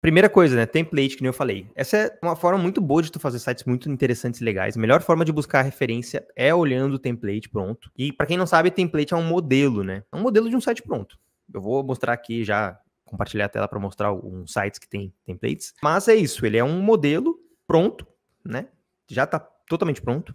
Primeira coisa, né? Template, que nem eu falei. Essa é uma forma muito boa de tu fazer sites muito interessantes e legais. A melhor forma de buscar referência é olhando o template pronto. E para quem não sabe, template é um modelo, né? É um modelo de um site pronto. Eu vou mostrar aqui já, compartilhar a tela para mostrar uns sites que tem templates. Mas é isso, ele é um modelo pronto, né? Já está totalmente pronto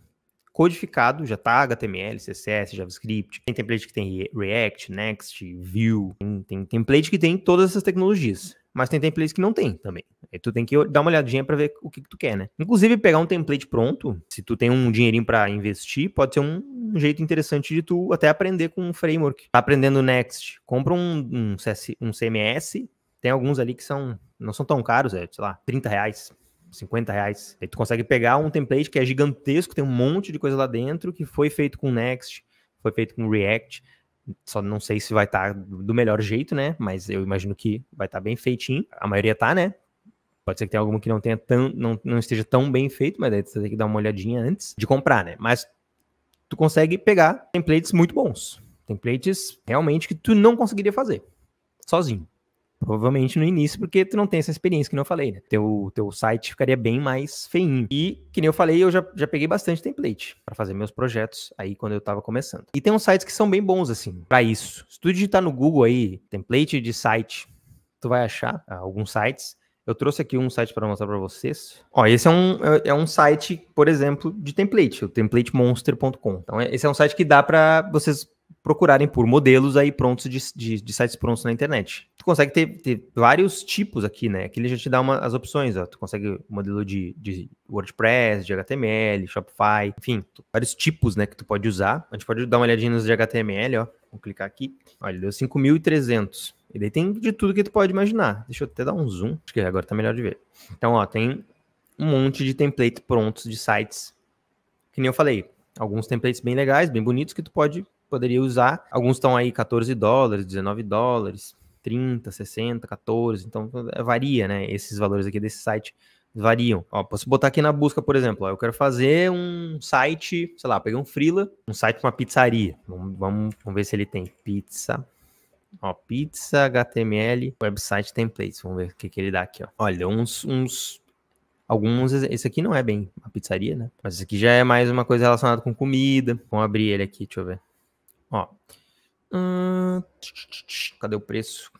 codificado, já tá HTML, CSS, JavaScript, tem template que tem React, Next, Vue, tem, tem template que tem todas essas tecnologias mas tem templates que não tem também. Aí tu tem que dar uma olhadinha para ver o que, que, tu quer, né? Inclusive, pegar um template pronto, se tu tem um dinheirinho para investir, pode ser um, um, jeito interessante de tu até aprender com um framework. Tá aprendendo Next, compra um, um, CS, um CMS, tem alguns ali que são não são tão caros, é, sei lá, 30 reais, 50 reais. Aí tu consegue pegar um template que é gigantesco, tem um monte de coisa lá dentro, que foi feito com Next, foi feito com React. Só não sei se vai estar tá do melhor jeito, né? Mas eu imagino que vai estar tá bem feitinho. A maioria tá, né? Pode ser que tenha alguma que não tenha tão, não, não esteja tão bem feito, mas daí você tem que dar uma olhadinha antes de comprar, né? Mas tu consegue pegar templates muito bons. Templates realmente que tu não conseguiria fazer sozinho. Provavelmente no início, porque tu não tem essa experiência que eu falei, né? Teu, teu site ficaria bem mais feinho. E, que nem eu falei, eu já, já peguei bastante template para fazer meus projetos aí quando eu tava começando. E tem uns sites que são bem bons, assim, para isso. Se tu digitar no Google aí, template de site, tu vai achar ah, alguns sites. Eu trouxe aqui um site para mostrar para vocês. Ó, esse é um, é, é um site, por exemplo, de template, o templatemonster.com. Então, é, esse é um site que dá para vocês procurarem por modelos aí prontos de, de, de sites prontos na internet. Tu consegue ter, ter, vários tipos aqui, né? Aqui ele já te dá uma, as opções, ó. Tu consegue modelo de, de WordPress, de HTML, Shopify, enfim, vários tipos, né, que tu pode usar. A gente pode dar uma olhadinha nos de HTML, ó. Vou clicar aqui. Olha, deu 5.300. E daí tem de tudo que tu pode imaginar. Deixa eu até dar um zoom, acho que agora tá melhor de ver. Então, ó, tem um monte de template prontos de sites. Que nem eu falei, alguns templates bem legais, bem bonitos que tu pode poderia usar. Alguns estão aí 14 dólares, 19 dólares, 30, 60, 14. Então é, varia, né? Esses valores aqui desse site variam. Ó, posso botar aqui na busca, por exemplo, ó, eu quero fazer um site, sei lá, peguei um frila, um site com uma pizzaria. Vamos, vamos, vamos ver se ele tem pizza. Ó, pizza, HTML, website templates. Vamos ver o que, que ele dá aqui, ó. Olha, uns, uns Alguns, esse aqui não é bem uma pizzaria, né? Mas esse aqui já é mais uma coisa relacionada com comida. Vamos abrir ele aqui, deixa eu ver. Ó. cadê o preço?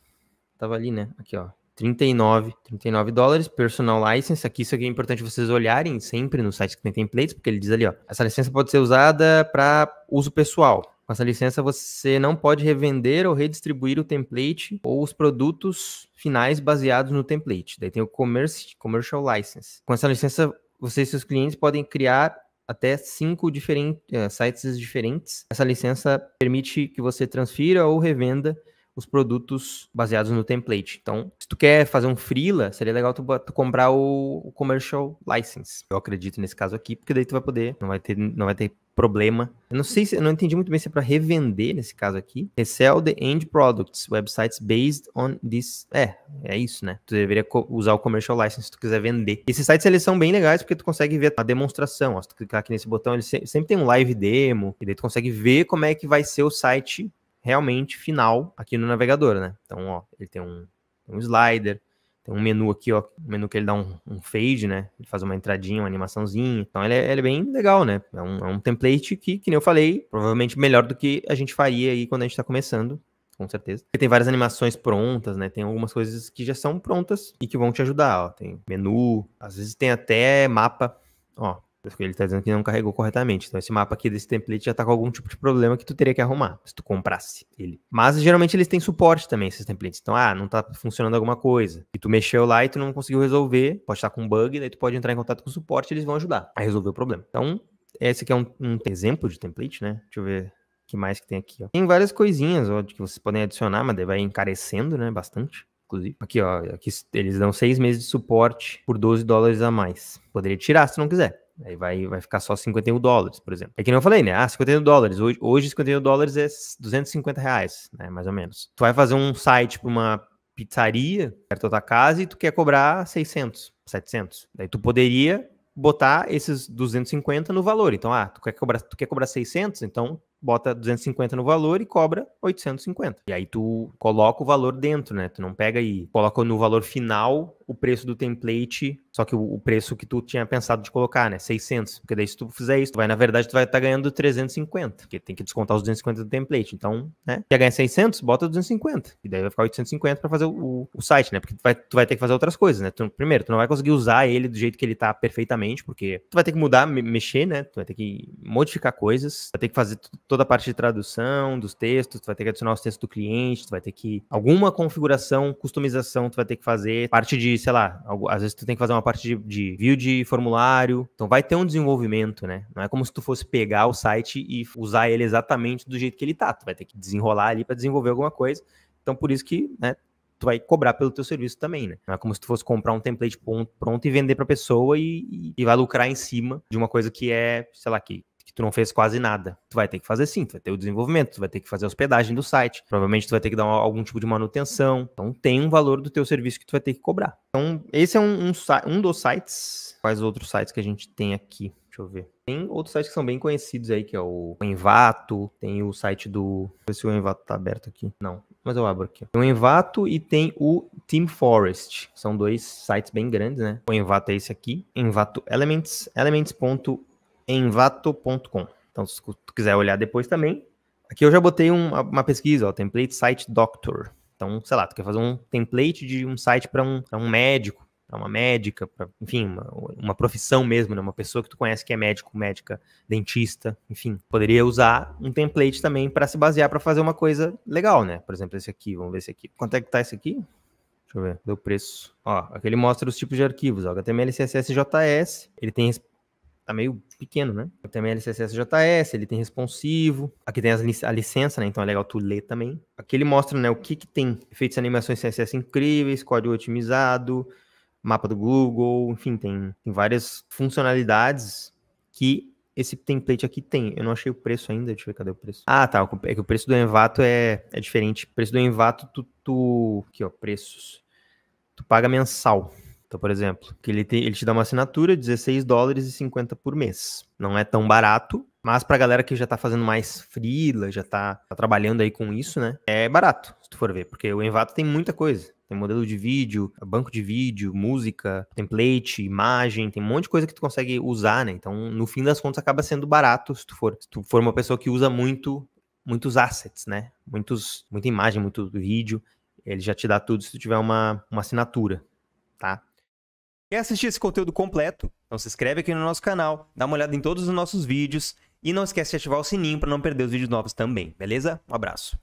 Tava ali, né? Aqui, ó. 39, 39 dólares, personal license. Aqui isso aqui é importante vocês olharem sempre no site que tem templates, porque ele diz ali, ó, essa licença pode ser usada para uso pessoal. Com essa licença você não pode revender ou redistribuir o template ou os produtos finais baseados no template. Daí tem o commerce, commercial license. Com essa licença você e seus clientes podem criar até cinco diferentes, eh, sites diferentes. Essa licença permite que você transfira ou revenda os produtos baseados no template. Então, se tu quer fazer um freela, seria legal tu, tu comprar o, o, commercial license. Eu acredito nesse caso aqui, porque daí tu vai poder, não vai ter, não vai ter problema. Eu não sei se, eu não entendi muito bem se é para revender nesse caso aqui. Resell the end products, websites based on this. É, é isso, né? Tu deveria usar o commercial license se tu quiser vender. Esses sites eles são bem legais porque tu consegue ver a demonstração. Ó, se tu clicar aqui nesse botão, ele se sempre tem um live demo e daí tu consegue ver como é que vai ser o site realmente final aqui no navegador, né? Então, ó, ele tem um, um slider, tem um menu aqui, ó, um menu que ele dá um, um fade, né? Ele faz uma entradinha, uma animaçãozinha. Então ele é, ele é bem legal, né? É um, é um, template que, que nem eu falei, provavelmente melhor do que a gente faria aí quando a gente tá começando. Com certeza. Ele tem várias animações prontas, né? Tem algumas coisas que já são prontas e que vão te ajudar. Ó. Tem menu, às vezes tem até mapa. Ó, porque ele está dizendo que não carregou corretamente. Então esse mapa aqui desse template já está com algum tipo de problema que tu teria que arrumar, se tu comprasse ele. Mas geralmente eles têm suporte também, esses templates. Então, ah, não está funcionando alguma coisa. E tu mexeu lá e tu não conseguiu resolver, pode estar com um bug, daí tu pode entrar em contato com o suporte e eles vão ajudar a resolver o problema. Então, esse aqui é um, um exemplo de template, né? Deixa eu ver o que mais que tem aqui, ó. Tem várias coisinhas, ó, que vocês podem adicionar, mas daí vai encarecendo, né, bastante inclusive. Aqui, ó, aqui eles dão seis meses de suporte por 12 dólares a mais. Poderia tirar se não quiser. Aí vai, vai ficar só 51 dólares, por exemplo. É que não eu falei, né? Ah, 51 dólares. Hoje, hoje 51 dólares é 250 reais, né? Mais ou menos. Tu vai fazer um site para uma pizzaria perto da tua casa e tu quer cobrar 600, 700. Daí tu poderia botar esses 250 no valor. Então, ah, tu quer cobrar, tu quer cobrar 600, então bota 250 no valor e cobra 850. E aí tu coloca o valor dentro, né? Tu não pega e coloca no valor final o preço do template, só que o, o, preço que tu tinha pensado de colocar, né? 600. Porque daí se tu fizer isso, tu vai, na verdade, tu vai estar tá ganhando 350, porque tem que descontar os 250 do template. Então, né? Quer ganhar 600, bota 250. E daí vai ficar 850 para fazer o, o, site, né? Porque tu vai, tu vai ter que fazer outras coisas, né? Tu, primeiro, tu não vai conseguir usar ele do jeito que ele tá perfeitamente, porque tu vai ter que mudar, me, mexer, né? Tu vai ter que modificar coisas, vai ter que fazer toda a parte de tradução dos textos, tu vai ter que adicionar os textos do cliente, tu vai ter que alguma configuração, customização, tu vai ter que fazer parte de sei lá, às vezes tu tem que fazer uma parte de, de view de formulário. Então vai ter um desenvolvimento, né? Não é como se tu fosse pegar o site e usar ele exatamente do jeito que ele tá. Tu vai ter que desenrolar ali para desenvolver alguma coisa. Então por isso que, né, tu vai cobrar pelo teu serviço também, né? Não é como se tu fosse comprar um template pronto, e vender para pessoa e, e, e vai lucrar em cima de uma coisa que é, sei lá, que que tu não fez quase nada. Tu vai ter que fazer sim, tu vai ter o desenvolvimento, tu vai ter que fazer a hospedagem do site, provavelmente tu vai ter que dar algum tipo de manutenção. Então tem um valor do teu serviço que tu vai ter que cobrar. Então esse é um, um, um dos sites. Quais outros sites que a gente tem aqui? Deixa eu ver. Tem outros sites que são bem conhecidos aí, que é o Envato, tem o site do. Deixa eu ver se o Envato tá aberto aqui. Não, mas eu abro aqui. Tem o Envato e tem o Team Forest. São dois sites bem grandes, né? O Envato é esse aqui, Envato Elements, elements.org vato.com. Então, se tu quiser olhar depois também, aqui eu já botei uma, uma pesquisa, ó, template site doctor. Então, sei lá, tu quer fazer um template de um site para um, um médico, para uma médica, pra, enfim, uma, uma, profissão mesmo, né? uma pessoa que tu conhece que é médico, médica, dentista, enfim. Poderia usar um template também para se basear para fazer uma coisa legal, né? Por exemplo, esse aqui, vamos ver esse aqui. Quanto é que tá esse aqui? Deixa eu ver, deu preço. Ó, aqui ele mostra os tipos de arquivos, ó, HTML, CSS, JS. Ele tem tá meio pequeno, né? Também a LCSS JS, ele tem responsivo. Aqui tem as, a licença, né? Então é legal tu ler também. Aqui ele mostra, né, o que que tem. Efeitos e animações CSS incríveis, código otimizado, mapa do Google, enfim, tem, tem várias funcionalidades que esse template aqui tem. Eu não achei o preço ainda, deixa eu ver cadê o preço. Ah, tá, é que o preço do Envato é, é diferente. O preço do Envato, tu, tu... Aqui, ó, preços. Tu paga mensal. Então, por exemplo, que ele, te, ele te dá uma assinatura, 16 dólares e 50 por mês. Não é tão barato, mas pra galera que já tá fazendo mais freela, já tá, tá trabalhando aí com isso, né? É barato, se tu for ver, porque o Envato tem muita coisa. Tem modelo de vídeo, banco de vídeo, música, template, imagem, tem um monte de coisa que tu consegue usar, né? Então, no fim das contas, acaba sendo barato se tu for, se tu for uma pessoa que usa muito muitos assets, né? Muitos, muita imagem, muito vídeo. Ele já te dá tudo se tu tiver uma, uma assinatura, tá? Quer é assistir esse conteúdo completo? Então se inscreve aqui no nosso canal, dá uma olhada em todos os nossos vídeos e não esquece de ativar o sininho para não perder os vídeos novos também, beleza? Um abraço.